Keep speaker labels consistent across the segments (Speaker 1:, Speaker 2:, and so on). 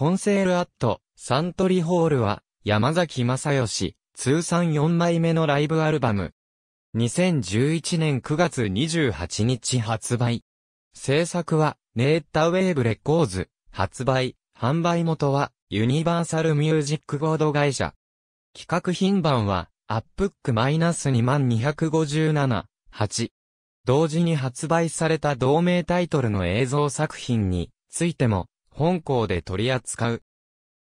Speaker 1: コンセールアット、サントリーホールは、山崎正義、通算4枚目のライブアルバム。2011年9月28日発売。制作は、ネータウェーブレコーズ、発売、販売元は、ユニバーサルミュージックード会社。企画品番は、アップックマイナス22578。同時に発売された同名タイトルの映像作品についても本校で取り扱う。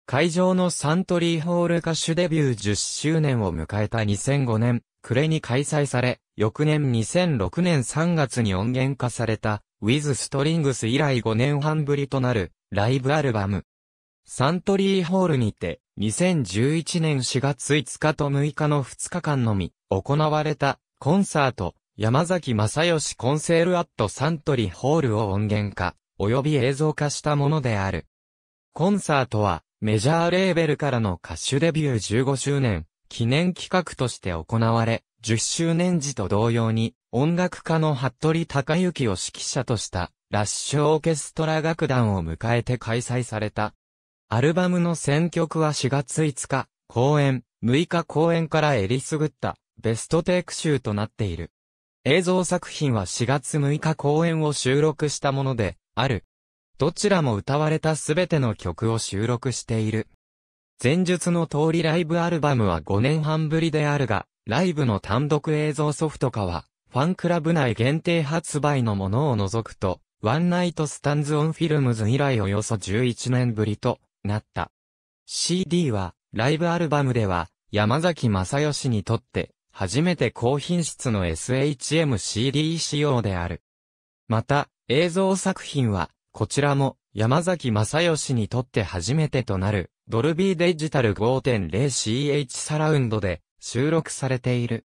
Speaker 1: 会場のサントリーホール歌手デビュー10周年を迎えた2005年、暮れに開催され、翌年2006年3月に音源化された、ウィズ・ストリングス以来5年半ぶりとなる、ライブアルバム。サントリーホールにて、2011年4月5日と6日の2日間のみ、行われた、コンサート、山崎正義コンセールアットサントリーホールを音源化。及び映像化したものである。コンサートは、メジャーレーベルからの歌手デビュー15周年、記念企画として行われ、10周年時と同様に、音楽家の服部隆之を指揮者とした、ラッシュオーケストラ楽団を迎えて開催された。アルバムの選曲は4月5日、公演、6日公演からえりすぐった、ベストテイク集となっている。映像作品は4月6日公演を収録したもので、ある。どちらも歌われたすべての曲を収録している。前述の通りライブアルバムは5年半ぶりであるが、ライブの単独映像ソフト化は、ファンクラブ内限定発売のものを除くと、ワンナイトスタンズオンフィルムズ以来およそ11年ぶりとなった。CD は、ライブアルバムでは、山崎正義にとって、初めて高品質の SHMCD 仕様である。また、映像作品は、こちらも山崎正義にとって初めてとなる、ドルビーデジタル 5.0CH サラウンドで収録されている。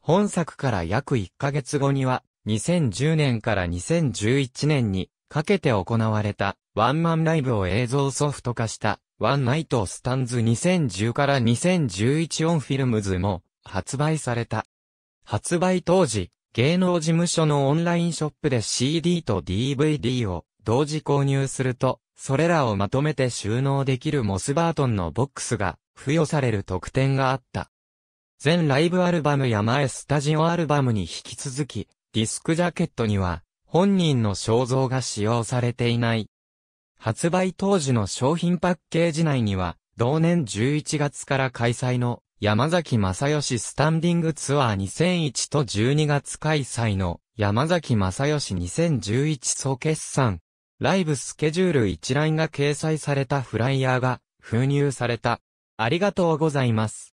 Speaker 1: 本作から約1ヶ月後には、2010年から2011年にかけて行われたワンマンライブを映像ソフト化したワンナイトスタンズ2010から2011オンフィルムズも発売された。発売当時、芸能事務所のオンラインショップで CD と DVD を同時購入すると、それらをまとめて収納できるモスバートンのボックスが付与される特典があった。全ライブアルバムや前スタジオアルバムに引き続き、ディスクジャケットには本人の肖像が使用されていない。発売当時の商品パッケージ内には、同年11月から開催の山崎正義スタンディングツアー2001と12月開催の山崎正義2011総決算。ライブスケジュール一覧が掲載されたフライヤーが封入された。ありがとうございます。